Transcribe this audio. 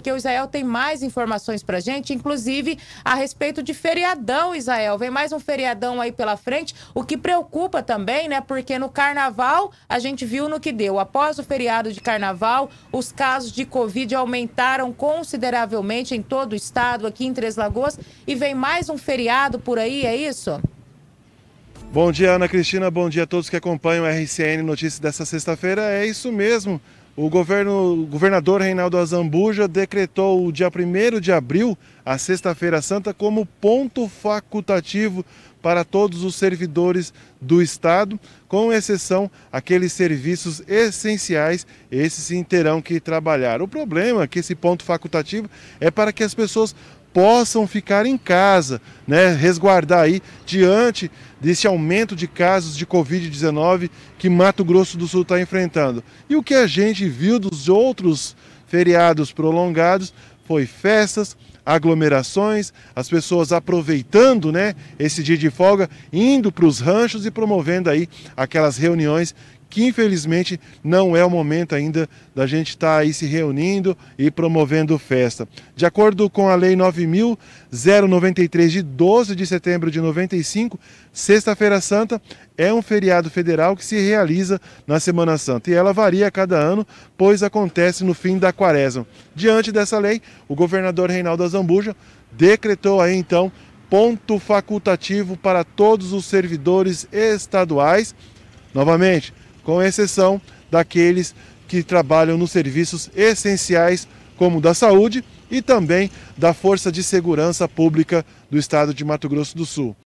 Porque o Israel tem mais informações para gente, inclusive a respeito de feriadão, Israel. Vem mais um feriadão aí pela frente, o que preocupa também, né? Porque no carnaval a gente viu no que deu. Após o feriado de carnaval, os casos de Covid aumentaram consideravelmente em todo o estado, aqui em Três Lagoas. E vem mais um feriado por aí, é isso? Bom dia, Ana Cristina. Bom dia a todos que acompanham o RCN Notícias dessa sexta-feira. É isso mesmo. O, governo, governador Reinaldo Azambuja decretou o dia 1 de abril, a Sexta-feira Santa, como ponto facultativo para todos os servidores do Estado, com exceção aqueles serviços essenciais, esses sim terão que trabalhar. O problema é que esse ponto facultativo é para que as pessoas possam ficar em casa, né, resguardar aí diante desse aumento de casos de Covid-19 que Mato Grosso do Sul está enfrentando. E o que a gente viu dos outros feriados prolongados foi festas, aglomerações, as pessoas aproveitando né, esse dia de folga, indo para os ranchos e promovendo aí aquelas reuniões que infelizmente não é o momento ainda da gente estar tá aí se reunindo e promovendo festa. De acordo com a Lei 9.093 de 12 de setembro de 95, Sexta-feira Santa é um feriado federal que se realiza na Semana Santa e ela varia a cada ano, pois acontece no fim da quaresma. Diante dessa lei, o governador Reinaldo Azão Zambuja decretou aí então ponto facultativo para todos os servidores estaduais, novamente, com exceção daqueles que trabalham nos serviços essenciais, como da saúde e também da Força de Segurança Pública do Estado de Mato Grosso do Sul.